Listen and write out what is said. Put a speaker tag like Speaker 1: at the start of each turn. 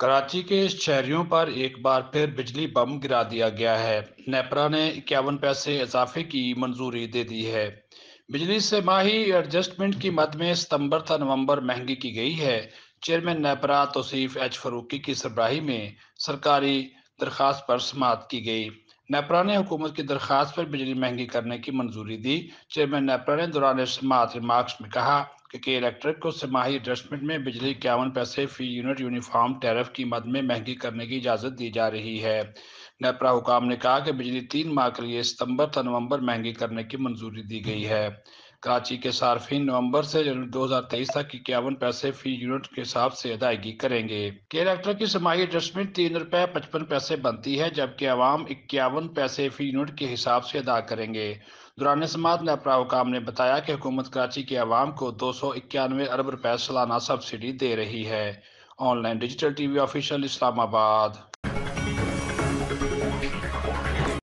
Speaker 1: कराची के शहरियों पर एक बार फिर बिजली बम गिरा दिया गया है नेपरा ने इक्यावन पैसे इजाफे की मंजूरी दे दी है बिजली से माही एडजस्टमेंट की मद में सितंबर था नवंबर महंगी की गई है चेयरमैन नेपरा तोसीफ एच फरूकी की सरबराही में सरकारी दरखास्त पर समाप्त की गई नेपरा ने हुकूमत की दरखास्त पर बिजली महंगी करने की मंजूरी दी चेयरमैन नेपरा ने दौरान समात रिमार्क्स में कहा क्योंकि इलेक्ट्रिक को सिमाही एडजस्टमेंट में बिजली इक्यावन पैसे फी यूनिट यूनिफॉर्म टैरिफ की मद में महंगी करने की इजाज़त दी जा रही है नेपरा हुकाम ने कहा कि बिजली तीन माह के लिए सितंबर था नवंबर महंगी करने की मंजूरी दी गई है कराची के सार्फिन नवंबर से जनवरी 2023 तक इक्यावन पैसे फी यूनिट के हिसाब से अदायगी करेंगे के की समाही एडजस्टमेंट तीन रुपए पचपन पैसे बनती है जबकि आवाम इक्यावन पैसे फी यूनिट के हिसाब से अदा करेंगे दुरान समात ने अपरा हुकाम ने बताया कि हुकूमत कराची के आवाम को दो सौ इक्यानवे अरब रुपए सालाना सब्सिडी दे रही है online digital TV official Islamabad